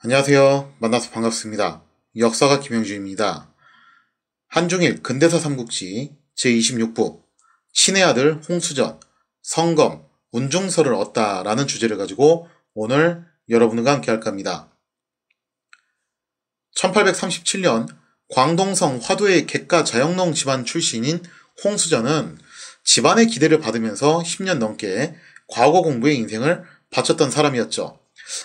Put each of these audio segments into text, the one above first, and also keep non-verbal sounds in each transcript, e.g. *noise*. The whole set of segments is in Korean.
안녕하세요. 만나서 반갑습니다. 역사가 김영주입니다. 한중일 근대사 삼국지 제26부 신의 아들 홍수전, 성검, 운중설을 얻다 라는 주제를 가지고 오늘 여러분과 함께 할까 합니다. 1837년 광동성 화도의 객가 자영농 집안 출신인 홍수전은 집안의 기대를 받으면서 10년 넘게 과거 공부의 인생을 바쳤던 사람이었죠.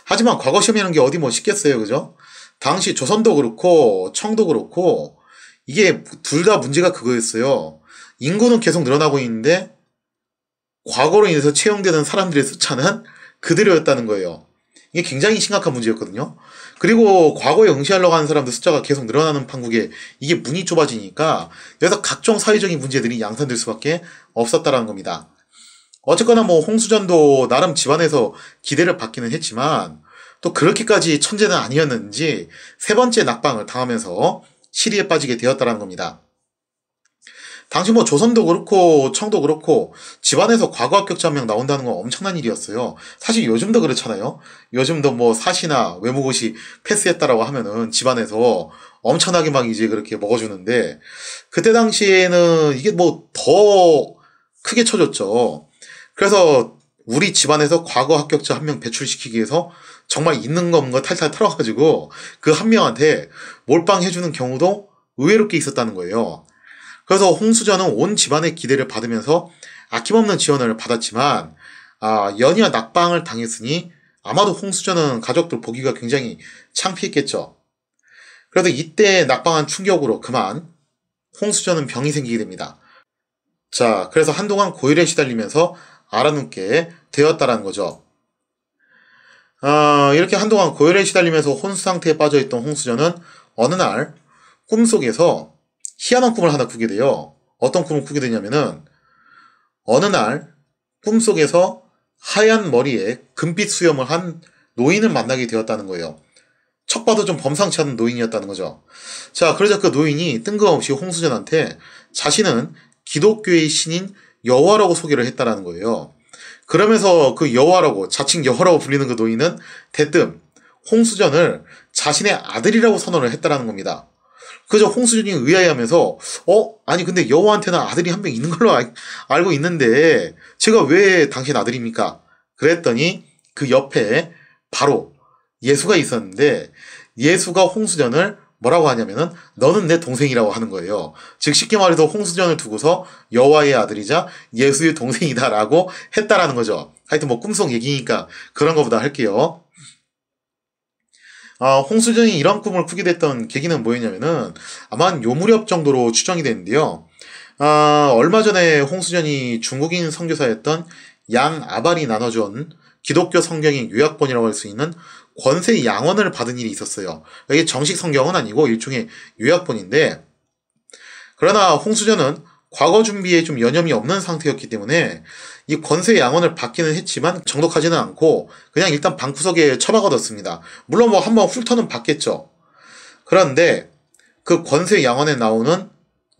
하지만 과거 시험이라는 게 어디 뭐 쉽겠어요. 그죠? 당시 조선도 그렇고 청도 그렇고 이게 둘 다 문제가 그거였어요. 인구는 계속 늘어나고 있는데 과거로 인해서 채용되는 사람들의 숫자는 그대로였다는 거예요. 이게 굉장히 심각한 문제였거든요. 그리고 과거에 응시하려고 하는 사람들 숫자가 계속 늘어나는 판국에 이게 문이 좁아지니까 여기서 각종 사회적인 문제들이 양산될 수밖에 없었다라는 겁니다. 어쨌거나 뭐 홍수전도 나름 집안에서 기대를 받기는 했지만 또 그렇게까지 천재는 아니었는지 세 번째 낙방을 당하면서 시리에 빠지게 되었다는 겁니다. 당시 뭐 조선도 그렇고 청도 그렇고 집안에서 과거 합격자 한 명 나온다는 건 엄청난 일이었어요. 사실 요즘도 그렇잖아요. 요즘도 뭐 사시나 외무고시 패스했다라고 하면은 집안에서 엄청나게 막 이제 그렇게 먹어주는데 그때 당시에는 이게 뭐 더 크게 쳐졌죠 그래서 우리 집안에서 과거 합격자 한 명 배출시키기 위해서 정말 있는 건가 탈탈 털어가지고 그 한 명한테 몰빵 해주는 경우도 의외롭게 있었다는 거예요. 그래서 홍수전은온 집안의 기대를 받으면서 아낌없는 지원을 받았지만 아, 연이와 낙방을 당했으니 아마도 홍수전은 가족들 보기가 굉장히 창피했겠죠. 그래도 이때 낙방한 충격으로 그만 홍수전은 병이 생기게 됩니다. 자, 그래서 한동안 고열에 시달리면서 알아눕게 되었다라는 거죠. 아, 이렇게 한동안 고열에 시달리면서 혼수 상태에 빠져있던 홍수전은 어느 날 꿈속에서 희한한 꿈을 하나 꾸게 돼요. 어떤 꿈을 꾸게 되냐면은 어느 날 꿈속에서 하얀 머리에 금빛 수염을 한 노인을 만나게 되었다는 거예요. 척 봐도 좀 범상치 않은 노인이었다는 거죠. 자, 그러자 그 노인이 뜬금없이 홍수전한테 자신은 기독교의 신인 여호와라고 소개를 했다라는 거예요. 그러면서 그 여호와라고 자칭 여호라고 불리는 그 노인은 대뜸 홍수전을 자신의 아들이라고 선언을 했다라는 겁니다. 그저 홍수전이 의아해하면서 어 아니 근데 여호와한테는 아들이 한 명 있는 걸로 아, 알고 있는데 제가 왜 당신 아들입니까? 그랬더니 그 옆에 바로 예수가 있었는데 예수가 홍수전을 뭐라고 하냐면은 너는 내 동생이라고 하는 거예요. 즉 쉽게 말해서 홍수전을 두고서 여호와의 아들이자 예수의 동생이다라고 했다라는 거죠. 하여튼 뭐 꿈속 얘기니까 그런 거보다 할게요. 아, 홍수전이 이런 꿈을 꾸게 됐던 계기는 뭐였냐면은 아마 요무렵 정도로 추정이 되는데요. 아, 얼마 전에 홍수전이 중국인 선교사였던 양 아발이 나눠준 기독교 성경의 요약본이라고 할 수 있는 권세 양언을 받은 일이 있었어요. 이게 정식 성경은 아니고 일종의 요약본인데 그러나 홍수전은 과거 준비에 좀 여념이 없는 상태였기 때문에 이 권세 양언을 받기는 했지만 정독하지는 않고 그냥 일단 방구석에 처박아뒀습니다. 물론 뭐 한 번 훑어는 받겠죠 그런데 그 권세 양언에 나오는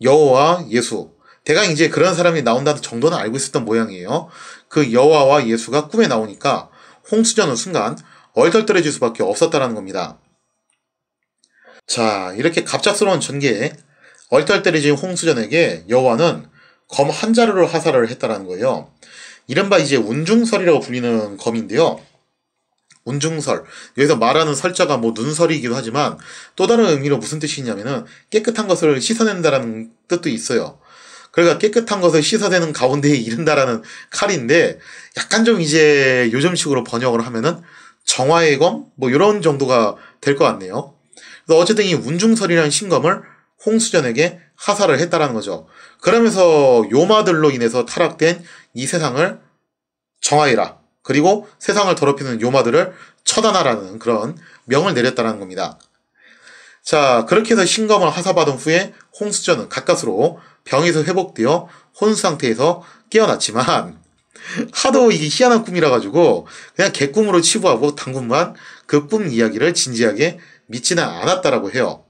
여호와 예수 대강 이제 그런 사람이 나온다는 정도는 알고 있었던 모양이에요. 그 여호와와 예수가 꿈에 나오니까 홍수전은 순간 얼떨떨해질 수밖에 없었다는 겁니다. 자, 이렇게 갑작스러운 전개에 얼떨떨해진 홍수전에게 여호와는 검 한 자루로 하사를 했다라는 거예요. 이른바 이제 운중설이라고 불리는 검인데요. 운중설. 여기서 말하는 설자가 뭐 눈설이기도 하지만 또 다른 의미로 무슨 뜻이냐면은 깨끗한 것을 씻어낸다라는 뜻도 있어요. 그러니까 깨끗한 것을 씻어내는 가운데에 이른다라는 칼인데 약간 좀 이제 요즘식으로 번역을 하면은 정화의 검뭐 이런 정도가 될 것 같네요. 그래서 어쨌든 이 운중설이라는 신검을 홍수전에게 하사를 했다라는 거죠. 그러면서 요마들로 인해서 타락된 이 세상을 정화이라 그리고 세상을 더럽히는 요마들을 처단하라는 그런 명을 내렸다는 겁니다. 자 그렇게 해서 신검을 하사받은 후에 홍수전은 가까스로 병에서 회복되어 혼수 상태에서 깨어났지만 하도 이 희한한 꿈이라 가지고 그냥 개꿈으로 치부하고 당분간 그 꿈 이야기를 진지하게 믿지는 않았다라고 해요.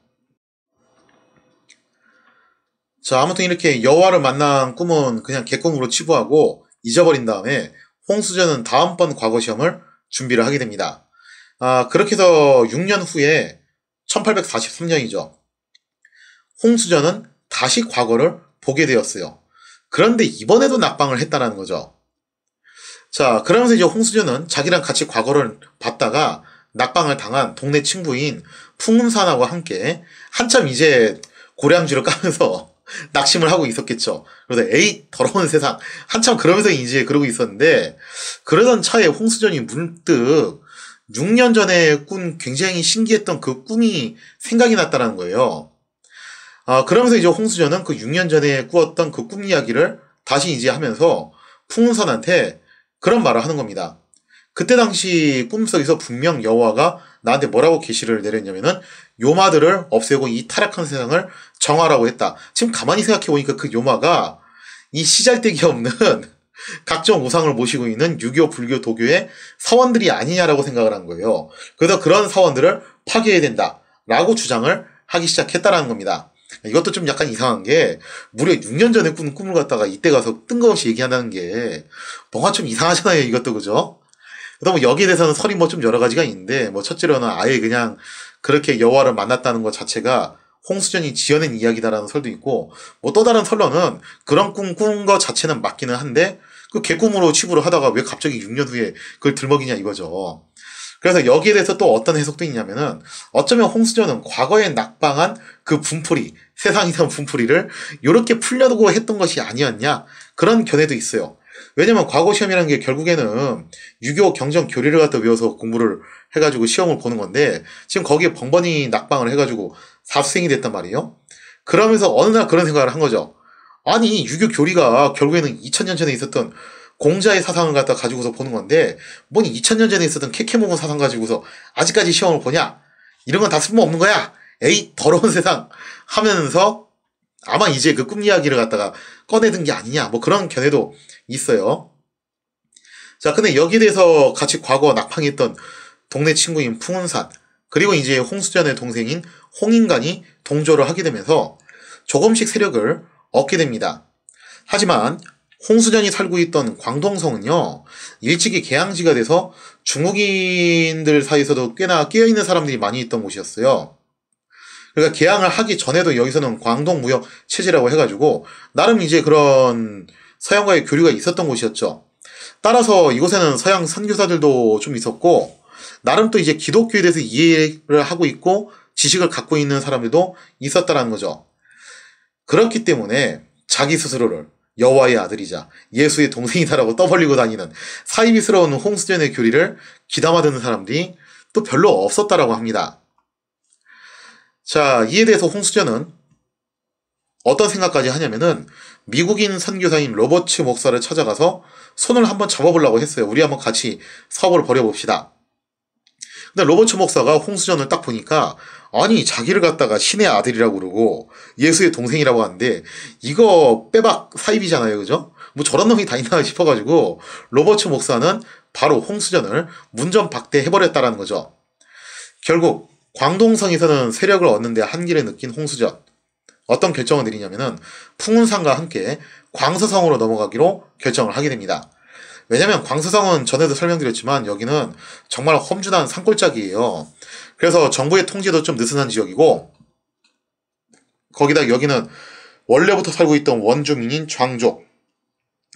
자, 아무튼 이렇게 여와를 만난 꿈은 그냥 개꿈으로 치부하고 잊어버린 다음에 홍수전은 다음번 과거 시험을 준비를 하게 됩니다. 아, 그렇게 해서 6년 후에 1843년이죠. 홍수전은 다시 과거를 보게 되었어요. 그런데 이번에도 낙방을 했다는 라 거죠. 자, 그러면서 이제 홍수녀는 자기랑 같이 과거를 봤다가 낙방을 당한 동네 친구인 풍운산하고 함께 한참 이제 고량주를 까면서 *laughs* 낙심을 하고 있었겠죠. 그래서 에이 더러운 세상 한참 그러면서 이제 그러고 있었는데 그러던 차에 홍수전이 문득 6년 전에 꾼 굉장히 신기했던 그 꿈이 생각이 났다는 거예요. 아, 그러면서 이제 홍수전은 그 6년 전에 꾸었던 그 꿈 이야기를 다시 이제 하면서 풍운선한테 그런 말을 하는 겁니다. 그때 당시 꿈속에서 분명 여호와가 나한테 뭐라고 계시를 내렸냐면은 요마들을 없애고 이 타락한 세상을 정하라고 했다. 지금 가만히 생각해 보니까 그 요마가 이 시잘데기 없는 *laughs* 각종 우상을 모시고 있는 유교, 불교, 도교의 사원들이 아니냐라고 생각을 한 거예요. 그래서 그런 사원들을 파괴해야 된다라고 주장을 하기 시작했다라는 겁니다. 이것도 좀 약간 이상한 게 무려 6년 전에 꾼 꿈을 갖다가 이때 가서 뜬금없이 얘기한다는 게 뭔가 좀 이상하잖아요. 이것도 그죠? 그다음 뭐 여기에 대해서는 설이 뭐 좀 여러 가지가 있는데 뭐 첫째로는 아예 그냥 그렇게 여호와를 만났다는 것 자체가 홍수전이 지어낸 이야기다라는 설도 있고 뭐 또 다른 설로는 그런 꿈꾼거 자체는 맞기는 한데 그 개꿈으로 취부를 하다가 왜 갑자기 6년 후에 그걸 들먹이냐 이거죠. 그래서 여기에 대해서 또 어떤 해석도 있냐면은 어쩌면 홍수전은 과거에 낙방한 그 분풀이, 세상 이상 분풀이를 이렇게 풀려고 했던 것이 아니었냐 그런 견해도 있어요. 왜냐면 과거 시험이라는 게 결국에는 유교 경전 교리를 갖다 외워서 공부를 해가지고 시험을 보는 건데 지금 거기에 번번이 낙방을 해가지고 사수생이 됐단 말이에요. 그러면서 어느 날 그런 생각을 한 거죠. 아니 유교 교리가 결국에는 2000년 전에 있었던 공자의 사상을 갖다 가지고서 보는 건데 뭐니 2000년 전에 있었던 케케모건 사상 가지고서 아직까지 시험을 보냐 이런 건 다 쓸모없는 거야 에이 더러운 *laughs* 세상 하면서 아마 이제 그 꿈 이야기를 갖다가 꺼내든 게 아니냐 뭐 그런 견해도 있어요 자 근데 여기에 대해서 같이 과거 낙방했던 동네 친구인 풍은산 그리고 이제 홍수전의 동생인 홍인간이 동조를 하게 되면서 조금씩 세력을 얻게 됩니다. 하지만 홍수전이 살고 있던 광동성은요, 일찍이 개항지가 돼서 중국인들 사이에서도 꽤나 끼어있는 사람들이 많이 있던 곳이었어요. 그러니까 개항을 하기 전에도 여기서는 광동 무역 체제라고 해가지고, 나름 이제 그런 서양과의 교류가 있었던 곳이었죠. 따라서 이곳에는 서양 선교사들도 좀 있었고, 나름 또 이제 기독교에 대해서 이해를 하고 있고, 지식을 갖고 있는 사람들도 있었다라는 거죠. 그렇기 때문에 자기 스스로를 여호와의 아들이자 예수의 동생이다라고 떠벌리고 다니는 사이비스러운 홍수전의 교리를 기담아 듣는 사람들이 또 별로 없었다라고 합니다. 자, 이에 대해서 홍수전은 어떤 생각까지 하냐면은 미국인 선교사인 로버츠 목사를 찾아가서 손을 한번 잡아보려고 했어요. 우리 한번 같이 사업을 벌여봅시다. 근데 로버츠 목사가 홍수전을 딱 보니까 아니 자기를 갖다가 신의 아들이라고 그러고 예수의 동생이라고 하는데 이거 빼박 사입이잖아요 그죠? 뭐 저런 놈이 다 있나 싶어가지고 로버츠 목사는 바로 홍수전을 문전 박대해버렸다라는 거죠. 결국 광동성에서는 세력을 얻는데 한기에 느낀 홍수전 어떤 결정을 내리냐면은 풍운상과 함께 광서성으로 넘어가기로 결정을 하게 됩니다. 왜냐면 광수성은 전에도 설명드렸지만 여기는 정말 험준한 산골짜기예요. 그래서 정부의 통제도 좀 느슨한 지역이고 거기다 여기는 원래부터 살고 있던 원주민인 장족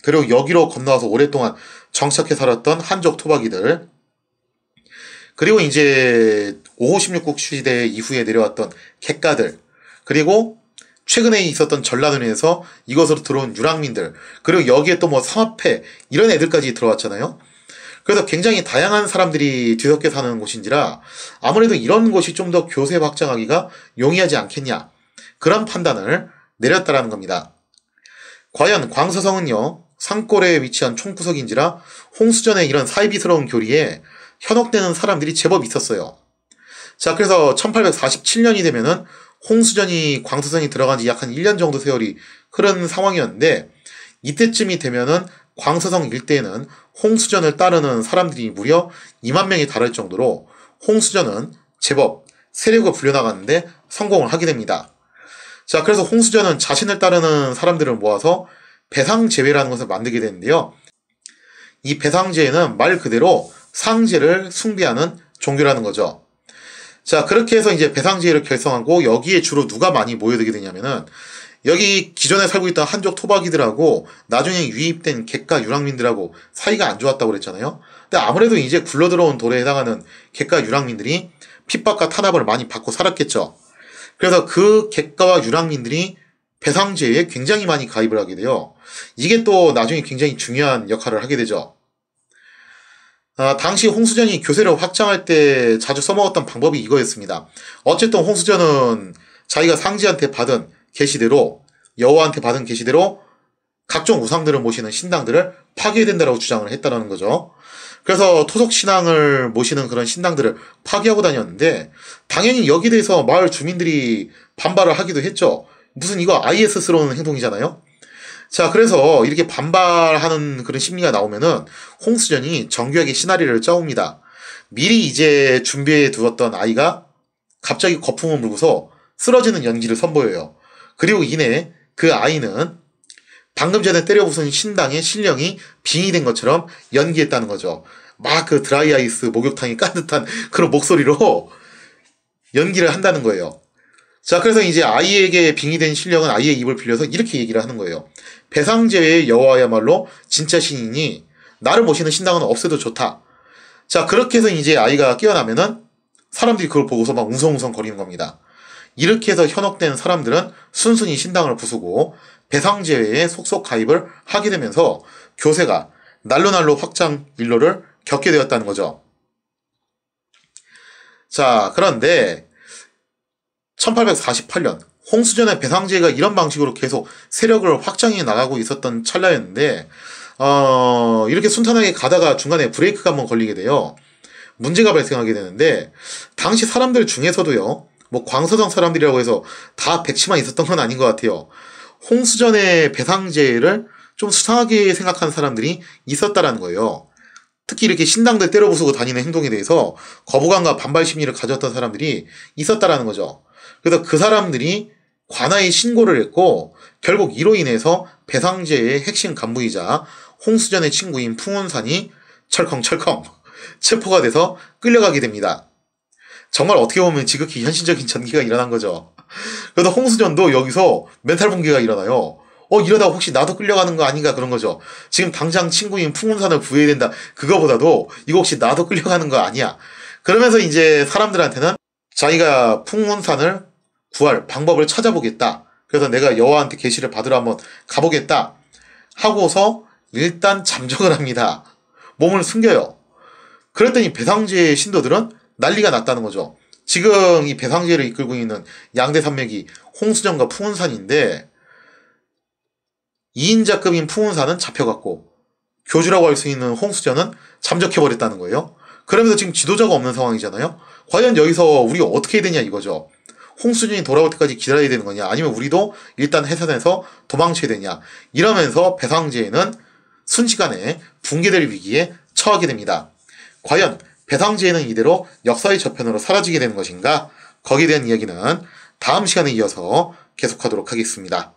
그리고 여기로 건너와서 오랫동안 정착해 살았던 한족 토박이들 그리고 이제 556국 시대 이후에 내려왔던 객가들 그리고 최근에 있었던 전라도에서 이것으로 들어온 유랑민들 그리고 여기에 또뭐 성화패 이런 애들까지 들어왔잖아요. 그래서 굉장히 다양한 사람들이 뒤섞여 사는 곳인지라 아무래도 이런 곳이 좀 더 교세 확장하기가 용이하지 않겠냐 그런 판단을 내렸다라는 겁니다. 과연 광서성은요 산골에 위치한 총구석인지라 홍수전의 이런 사이비스러운 교리에 현혹되는 사람들이 제법 있었어요. 자 그래서 1847년이 되면은 홍수전이 광수전이 들어간 지 약 한 1년 정도 세월이 흐른 상황이었는데 이때쯤이 되면은 광서성 일대에는 홍수전을 따르는 사람들이 무려 2만 명이 달할 정도로 홍수전은 제법 세력을 불려나가는데 성공을 하게 됩니다. 자, 그래서 홍수전은 자신을 따르는 사람들을 모아서 배상제회라는 것을 만들게 되는데요. 이 배상제회는 말 그대로 상제를 숭배하는 종교라는 거죠. 자, 그렇게 해서 이제 배상제혜를 결성하고 여기에 주로 누가 많이 모여들게 되냐면은 여기 기존에 살고 있던 한족 토박이들하고 나중에 유입된 객가 유랑민들하고 사이가 안 좋았다고 그랬잖아요. 근데 아무래도 이제 굴러 들어온 돌에 해당하는 객가 유랑민들이 핍박과 탄압을 많이 받고 살았겠죠. 그래서 그 객가와 유랑민들이 배상제에 굉장히 많이 가입을 하게 돼요. 이게 또 나중에 굉장히 중요한 역할을 하게 되죠. 아, 당시 홍수전이 교세를 확장할 때 자주 써먹었던 방법이 이거였습니다. 어쨌든 홍수전은 자기가 상지한테 받은 계시대로 여호와한테 받은 계시대로 각종 우상들을 모시는 신당들을 파괴해야 된다라고 주장을 했다라는 거죠. 그래서 토속 신앙을 모시는 그런 신당들을 파괴하고 다녔는데 당연히 여기 대해서 마을 주민들이 반발을 하기도 했죠. 무슨 이거 IS스러운 행동이잖아요. 자, 그래서 이렇게 반발하는 그런 심리가 나오면은 홍수전이 정교하게 시나리오를 짜옵니다. 미리 이제 준비해 두었던 아이가 갑자기 거품을 물고서 쓰러지는 연기를 선보여요. 그리고 이내 그 아이는 방금 전에 때려 부순 신당의 신령이 빙의된 것처럼 연기했다는 거죠. 막 그 드라이아이스 목욕탕이 깐 *laughs* 듯한 그런 목소리로 연기를 한다는 거예요. 자, 그래서 이제 아이에게 빙의된 신령은 아이의 입을 빌려서 이렇게 얘기를 하는 거예요. 배상제의 여호와야말로 진짜 신이니 나를 모시는 신당은 없애도 좋다. 자, 그렇게 해서 이제 아이가 깨어나면은 사람들이 그걸 보고서 막 웅성웅성 거리는 겁니다. 이렇게 해서 현혹된 사람들은 순순히 신당을 부수고 배상제의 속속 가입을 하게 되면서 교세가 날로 날로 확장 일로를 겪게 되었다는 거죠. 자, 그런데 1848년 홍수전의 배상제가 이런 방식으로 계속 세력을 확장해 나가고 있었던 찰나였는데 어, 이렇게 순탄하게 가다가 중간에 브레이크가 한번 걸리게 돼요. 문제가 발생하게 되는데 당시 사람들 중에서도요. 뭐 광서성 사람들이라고 해서 다 백치만 있었던 건 아닌 것 같아요. 홍수전의 배상제를 좀 수상하게 생각한 사람들이 있었다라는 거예요. 특히 이렇게 신당들 때려 부수고 다니는 행동에 대해서 거부감과 반발 심리를 가졌던 사람들이 있었다라는 거죠. 그래서 그 사람들이 관아에 신고를 했고 결국 이로 인해서 배상제의 핵심 간부이자 홍수전의 친구인 풍운산이 철컹철컹 *laughs* 체포가 돼서 끌려가게 됩니다. 정말 어떻게 보면 지극히 현실적인 전기가 일어난 거죠. 그래서 홍수전도 여기서 멘탈 붕괴가 일어나요. 어 이러다 혹시 나도 끌려가는 거 아닌가 그런 거죠. 지금 당장 친구인 풍운산을 구해야 된다. 그거보다도 이거 혹시 나도 끌려가는 거 아니야. 그러면서 이제 사람들한테는 자기가 풍운산을 구할 방법을 찾아보겠다. 그래서 내가 여호와한테 계시를 받으러 한번 가보겠다. 하고서 일단 잠적을 합니다. 몸을 숨겨요. 그랬더니 배상제의 신도들은 난리가 났다는 거죠. 지금 이 배상제를 이끌고 있는 양대 산맥이 홍수정과 풍운산인데 2인자급인 풍운산은 잡혀갔고 교주라고 할 수 있는 홍수전은 잠적해버렸다는 거예요. 그러면서 지금 지도자가 없는 상황이잖아요. 과연 여기서 우리가 어떻게 해야 되냐 이거죠. 홍수진이 돌아올 때까지 기다려야 되는 거냐 아니면 우리도 일단 해산해서 도망쳐야 되냐 이러면서 배상제는 순식간에 붕괴될 위기에 처하게 됩니다. 과연 배상제는 이대로 역사의 저편으로 사라지게 되는 것인가 거기에 대한 이야기는 다음 시간에 이어서 계속하도록 하겠습니다.